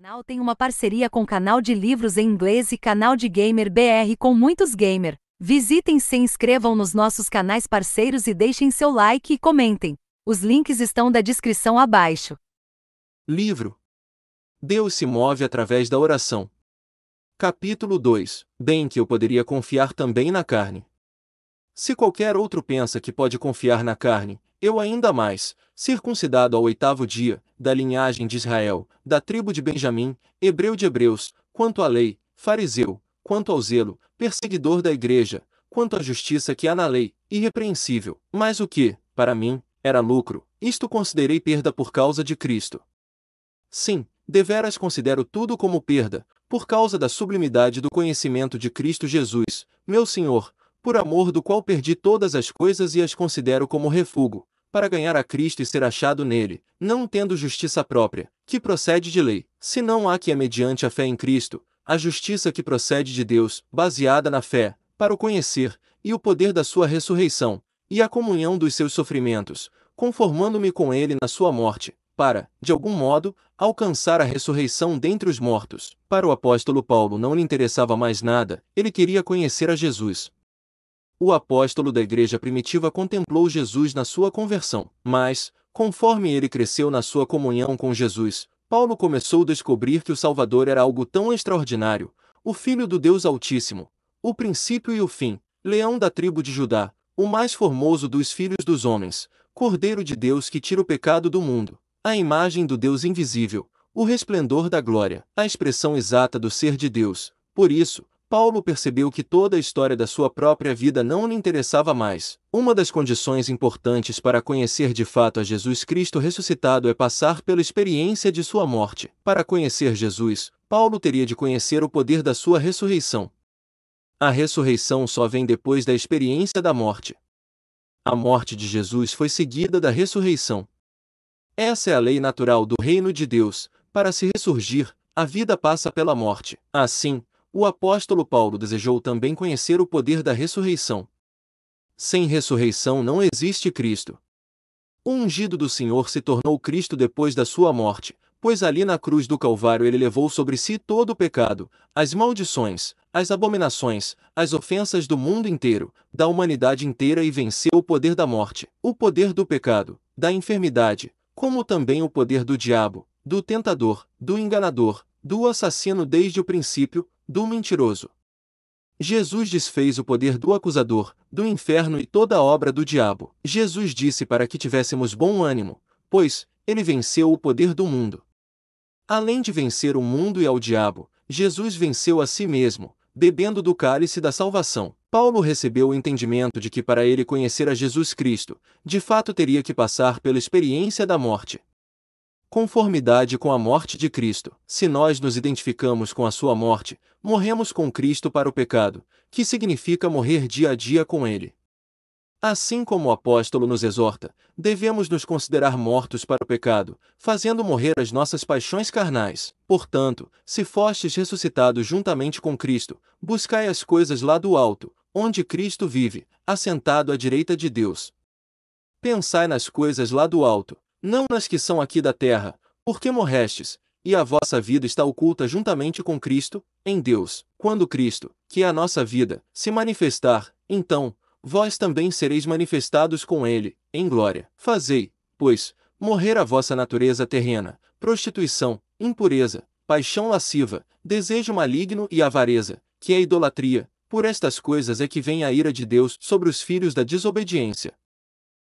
canal tem uma parceria com canal de livros em inglês e canal de gamer BR com muitos gamer. Visitem se inscrevam nos nossos canais parceiros e deixem seu like e comentem. Os links estão da descrição abaixo. Livro Deus se move através da oração. Capítulo 2 Bem que eu poderia confiar também na carne. Se qualquer outro pensa que pode confiar na carne, eu ainda mais, circuncidado ao oitavo dia, da linhagem de Israel, da tribo de Benjamim, hebreu de hebreus, quanto à lei, fariseu, quanto ao zelo, perseguidor da igreja, quanto à justiça que há na lei, irrepreensível. Mas o que, para mim, era lucro, isto considerei perda por causa de Cristo. Sim, deveras considero tudo como perda, por causa da sublimidade do conhecimento de Cristo Jesus, meu Senhor, por amor do qual perdi todas as coisas e as considero como refúgio para ganhar a Cristo e ser achado nele, não tendo justiça própria, que procede de lei, senão há que é mediante a fé em Cristo, a justiça que procede de Deus, baseada na fé, para o conhecer, e o poder da sua ressurreição, e a comunhão dos seus sofrimentos, conformando-me com ele na sua morte, para, de algum modo, alcançar a ressurreição dentre os mortos. Para o apóstolo Paulo não lhe interessava mais nada, ele queria conhecer a Jesus, o apóstolo da igreja primitiva contemplou Jesus na sua conversão, mas, conforme ele cresceu na sua comunhão com Jesus, Paulo começou a descobrir que o Salvador era algo tão extraordinário, o Filho do Deus Altíssimo, o princípio e o fim, leão da tribo de Judá, o mais formoso dos filhos dos homens, Cordeiro de Deus que tira o pecado do mundo, a imagem do Deus invisível, o resplendor da glória, a expressão exata do ser de Deus. Por isso, Paulo percebeu que toda a história da sua própria vida não lhe interessava mais. Uma das condições importantes para conhecer de fato a Jesus Cristo ressuscitado é passar pela experiência de sua morte. Para conhecer Jesus, Paulo teria de conhecer o poder da sua ressurreição. A ressurreição só vem depois da experiência da morte. A morte de Jesus foi seguida da ressurreição. Essa é a lei natural do reino de Deus. Para se ressurgir, a vida passa pela morte. Assim, o apóstolo Paulo desejou também conhecer o poder da ressurreição. Sem ressurreição não existe Cristo. O ungido do Senhor se tornou Cristo depois da sua morte, pois ali na cruz do Calvário ele levou sobre si todo o pecado, as maldições, as abominações, as ofensas do mundo inteiro, da humanidade inteira e venceu o poder da morte, o poder do pecado, da enfermidade, como também o poder do diabo, do tentador, do enganador, do assassino desde o princípio, do mentiroso. Jesus desfez o poder do acusador, do inferno e toda a obra do diabo. Jesus disse para que tivéssemos bom ânimo, pois, ele venceu o poder do mundo. Além de vencer o mundo e ao diabo, Jesus venceu a si mesmo, bebendo do cálice da salvação. Paulo recebeu o entendimento de que para ele conhecer a Jesus Cristo, de fato teria que passar pela experiência da morte conformidade com a morte de Cristo. Se nós nos identificamos com a sua morte, morremos com Cristo para o pecado, que significa morrer dia a dia com ele. Assim como o apóstolo nos exorta, devemos nos considerar mortos para o pecado, fazendo morrer as nossas paixões carnais. Portanto, se fostes ressuscitados juntamente com Cristo, buscai as coisas lá do alto, onde Cristo vive, assentado à direita de Deus. Pensai nas coisas lá do alto, não nas que são aqui da terra, porque morrestes, e a vossa vida está oculta juntamente com Cristo, em Deus. Quando Cristo, que é a nossa vida, se manifestar, então, vós também sereis manifestados com Ele, em glória. Fazei, pois, morrer a vossa natureza terrena, prostituição, impureza, paixão lasciva, desejo maligno e avareza, que é idolatria. Por estas coisas é que vem a ira de Deus sobre os filhos da desobediência.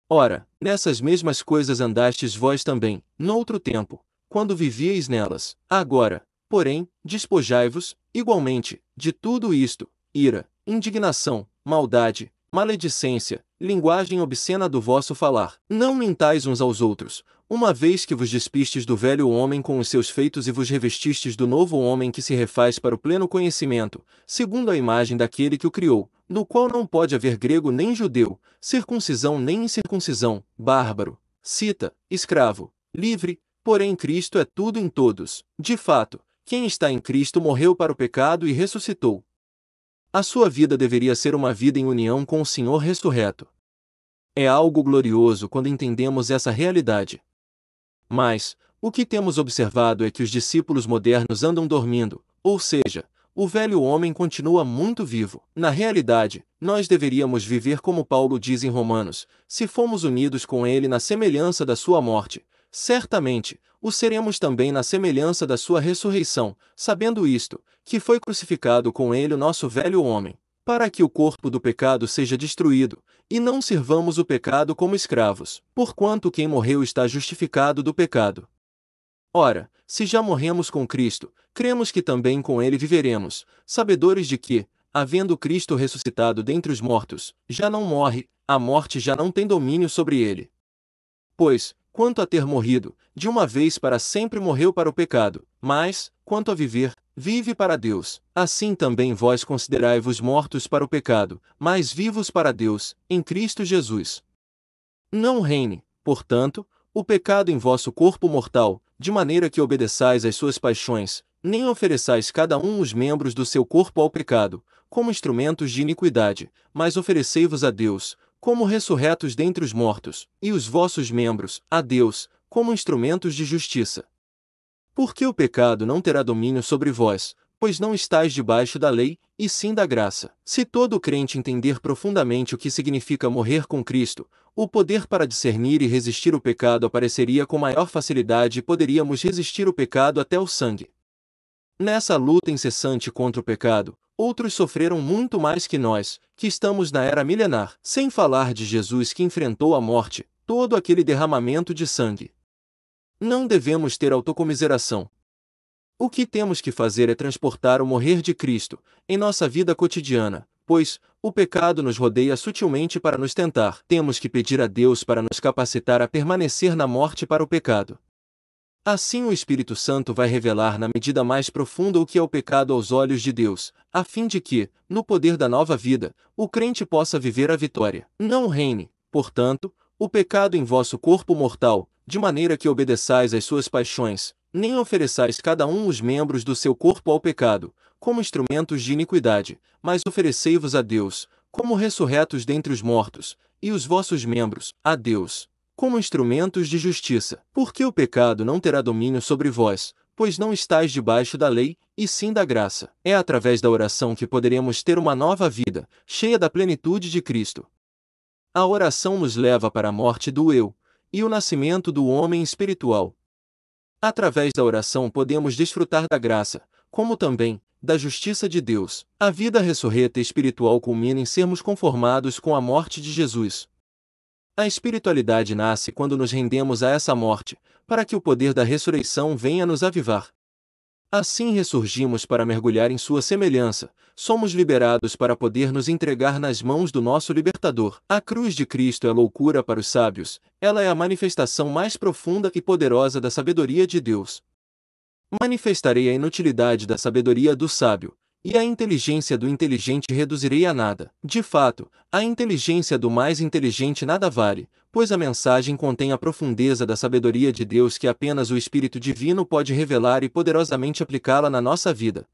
Ora, nessas mesmas coisas andastes vós também, noutro tempo, quando vivieis nelas. Agora, porém, despojai-vos, igualmente, de tudo isto: ira, indignação, maldade, maledicência, linguagem obscena do vosso falar. Não mintais uns aos outros, uma vez que vos despistes do velho homem com os seus feitos e vos revestistes do novo homem que se refaz para o pleno conhecimento, segundo a imagem daquele que o criou, no qual não pode haver grego nem judeu, circuncisão nem incircuncisão, bárbaro, cita, escravo, livre, porém Cristo é tudo em todos. De fato, quem está em Cristo morreu para o pecado e ressuscitou. A sua vida deveria ser uma vida em união com o Senhor ressurreto. É algo glorioso quando entendemos essa realidade. Mas, o que temos observado é que os discípulos modernos andam dormindo, ou seja, o velho homem continua muito vivo. Na realidade, nós deveríamos viver como Paulo diz em Romanos, se fomos unidos com ele na semelhança da sua morte. Certamente, o seremos também na semelhança da sua ressurreição, sabendo isto, que foi crucificado com ele o nosso velho homem, para que o corpo do pecado seja destruído, e não servamos o pecado como escravos, porquanto quem morreu está justificado do pecado. Ora, se já morremos com Cristo, cremos que também com ele viveremos, sabedores de que, havendo Cristo ressuscitado dentre os mortos, já não morre, a morte já não tem domínio sobre ele. Pois, quanto a ter morrido, de uma vez para sempre morreu para o pecado, mas, quanto a viver, Vive para Deus, assim também vós considerai-vos mortos para o pecado, mas vivos para Deus, em Cristo Jesus. Não reine, portanto, o pecado em vosso corpo mortal, de maneira que obedeçais às suas paixões, nem ofereçais cada um os membros do seu corpo ao pecado, como instrumentos de iniquidade, mas oferecei-vos a Deus, como ressurretos dentre os mortos, e os vossos membros, a Deus, como instrumentos de justiça. Porque o pecado não terá domínio sobre vós, pois não estáis debaixo da lei, e sim da graça. Se todo crente entender profundamente o que significa morrer com Cristo, o poder para discernir e resistir o pecado apareceria com maior facilidade e poderíamos resistir o pecado até o sangue. Nessa luta incessante contra o pecado, outros sofreram muito mais que nós, que estamos na era milenar, sem falar de Jesus que enfrentou a morte, todo aquele derramamento de sangue. Não devemos ter autocomiseração. O que temos que fazer é transportar o morrer de Cristo em nossa vida cotidiana, pois o pecado nos rodeia sutilmente para nos tentar. Temos que pedir a Deus para nos capacitar a permanecer na morte para o pecado. Assim, o Espírito Santo vai revelar na medida mais profunda o que é o pecado aos olhos de Deus, a fim de que, no poder da nova vida, o crente possa viver a vitória. Não reine, portanto, o pecado em vosso corpo mortal, de maneira que obedeçais às suas paixões, nem ofereçais cada um os membros do seu corpo ao pecado, como instrumentos de iniquidade, mas oferecei-vos a Deus, como ressurretos dentre os mortos, e os vossos membros, a Deus, como instrumentos de justiça. Porque o pecado não terá domínio sobre vós, pois não estáis debaixo da lei, e sim da graça. É através da oração que poderemos ter uma nova vida, cheia da plenitude de Cristo. A oração nos leva para a morte do eu, e o nascimento do homem espiritual. Através da oração podemos desfrutar da graça, como também da justiça de Deus. A vida ressurreta espiritual culmina em sermos conformados com a morte de Jesus. A espiritualidade nasce quando nos rendemos a essa morte, para que o poder da ressurreição venha nos avivar. Assim ressurgimos para mergulhar em sua semelhança, somos liberados para poder nos entregar nas mãos do nosso Libertador. A cruz de Cristo é loucura para os sábios, ela é a manifestação mais profunda e poderosa da sabedoria de Deus. Manifestarei a inutilidade da sabedoria do sábio, e a inteligência do inteligente reduzirei a nada. De fato, a inteligência do mais inteligente nada vale, pois a mensagem contém a profundeza da sabedoria de Deus que apenas o Espírito Divino pode revelar e poderosamente aplicá-la na nossa vida.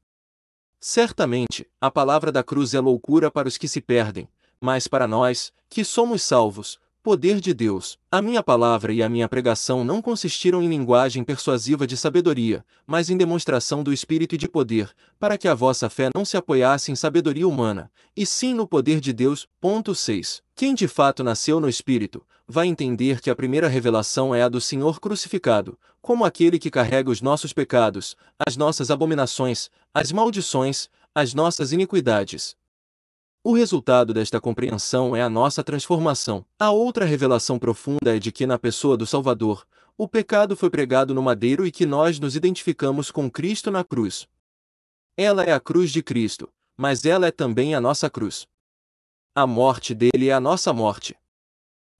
Certamente, a palavra da cruz é loucura para os que se perdem, mas para nós, que somos salvos, poder de Deus, a minha palavra e a minha pregação não consistiram em linguagem persuasiva de sabedoria, mas em demonstração do Espírito e de poder, para que a vossa fé não se apoiasse em sabedoria humana, e sim no poder de Deus. Ponto 6. Quem de fato nasceu no Espírito, vai entender que a primeira revelação é a do Senhor crucificado, como aquele que carrega os nossos pecados, as nossas abominações, as maldições, as nossas iniquidades. O resultado desta compreensão é a nossa transformação. A outra revelação profunda é de que na pessoa do Salvador, o pecado foi pregado no madeiro e que nós nos identificamos com Cristo na cruz. Ela é a cruz de Cristo, mas ela é também a nossa cruz. A morte dele é a nossa morte.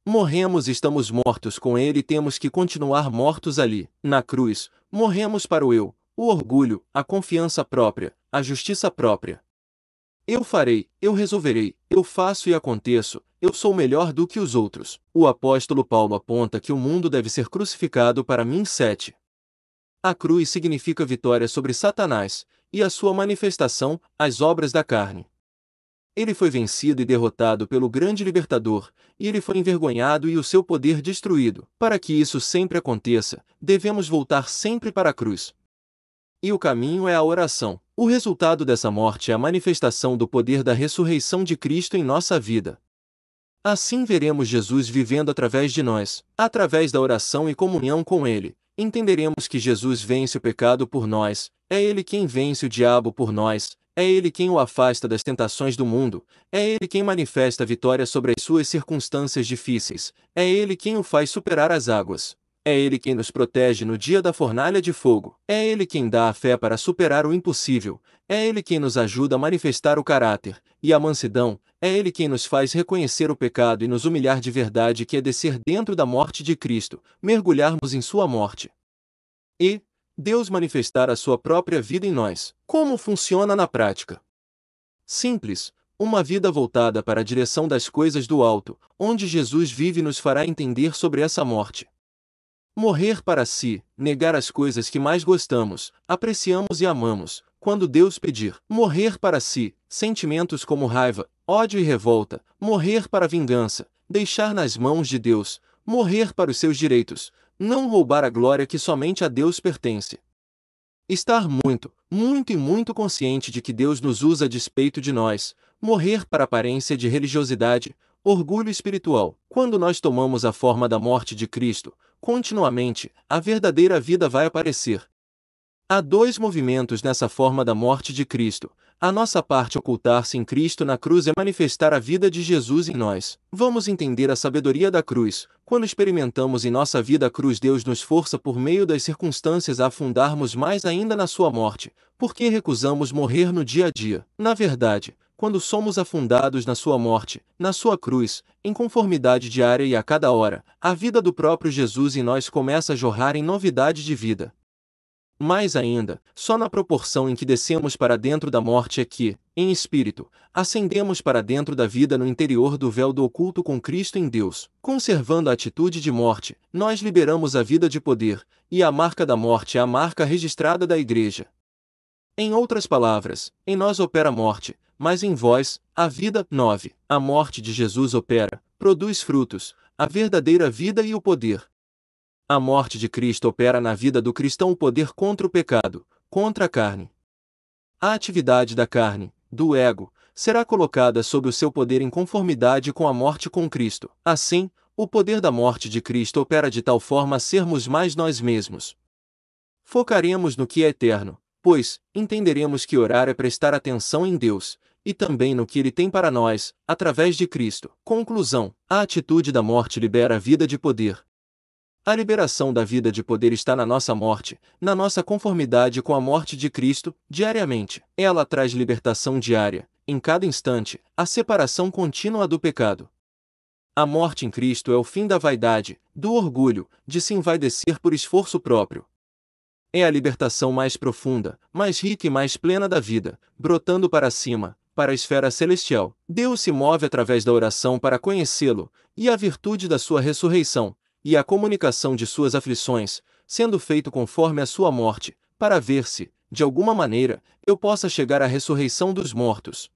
Morremos e estamos mortos com ele e temos que continuar mortos ali, na cruz. Morremos para o eu, o orgulho, a confiança própria, a justiça própria, eu farei, eu resolverei, eu faço e aconteço, eu sou melhor do que os outros. O apóstolo Paulo aponta que o mundo deve ser crucificado para mim. 7. A cruz significa vitória sobre Satanás, e a sua manifestação, as obras da carne. Ele foi vencido e derrotado pelo grande libertador, e ele foi envergonhado e o seu poder destruído. Para que isso sempre aconteça, devemos voltar sempre para a cruz e o caminho é a oração. O resultado dessa morte é a manifestação do poder da ressurreição de Cristo em nossa vida. Assim veremos Jesus vivendo através de nós, através da oração e comunhão com Ele. Entenderemos que Jesus vence o pecado por nós, é Ele quem vence o diabo por nós, é Ele quem o afasta das tentações do mundo, é Ele quem manifesta a vitória sobre as suas circunstâncias difíceis, é Ele quem o faz superar as águas. É Ele quem nos protege no dia da fornalha de fogo. É Ele quem dá a fé para superar o impossível. É Ele quem nos ajuda a manifestar o caráter e a mansidão. É Ele quem nos faz reconhecer o pecado e nos humilhar de verdade, que é descer dentro da morte de Cristo, mergulharmos em Sua morte. E, Deus manifestar a sua própria vida em nós. Como funciona na prática? Simples. Uma vida voltada para a direção das coisas do alto, onde Jesus vive nos fará entender sobre essa morte. Morrer para si, negar as coisas que mais gostamos, apreciamos e amamos, quando Deus pedir. Morrer para si, sentimentos como raiva, ódio e revolta, morrer para vingança, deixar nas mãos de Deus, morrer para os seus direitos, não roubar a glória que somente a Deus pertence. Estar muito, muito e muito consciente de que Deus nos usa a despeito de nós, morrer para aparência de religiosidade, orgulho espiritual. Quando nós tomamos a forma da morte de Cristo, continuamente, a verdadeira vida vai aparecer. Há dois movimentos nessa forma da morte de Cristo. A nossa parte ocultar-se em Cristo na cruz é manifestar a vida de Jesus em nós. Vamos entender a sabedoria da cruz. Quando experimentamos em nossa vida a cruz, Deus nos força por meio das circunstâncias a afundarmos mais ainda na sua morte, porque recusamos morrer no dia a dia. Na verdade, quando somos afundados na sua morte, na sua cruz, em conformidade diária e a cada hora, a vida do próprio Jesus em nós começa a jorrar em novidade de vida. Mais ainda, só na proporção em que descemos para dentro da morte é que, em espírito, ascendemos para dentro da vida no interior do véu do oculto com Cristo em Deus. Conservando a atitude de morte, nós liberamos a vida de poder, e a marca da morte é a marca registrada da Igreja. Em outras palavras, em nós opera a morte, mas em vós, a vida. 9. A morte de Jesus opera, produz frutos, a verdadeira vida e o poder. A morte de Cristo opera na vida do cristão o poder contra o pecado, contra a carne. A atividade da carne, do ego, será colocada sob o seu poder em conformidade com a morte com Cristo. Assim, o poder da morte de Cristo opera de tal forma a sermos mais nós mesmos. Focaremos no que é eterno, pois entenderemos que orar é prestar atenção em Deus, e também no que ele tem para nós, através de Cristo. Conclusão: a atitude da morte libera a vida de poder. A liberação da vida de poder está na nossa morte, na nossa conformidade com a morte de Cristo, diariamente. Ela traz libertação diária, em cada instante, a separação contínua do pecado. A morte em Cristo é o fim da vaidade, do orgulho, de se envaidecer por esforço próprio. É a libertação mais profunda, mais rica e mais plena da vida, brotando para cima, para a esfera celestial. Deus se move através da oração para conhecê-lo, e a virtude da sua ressurreição, e a comunicação de suas aflições, sendo feito conforme a sua morte, para ver se, de alguma maneira, eu possa chegar à ressurreição dos mortos.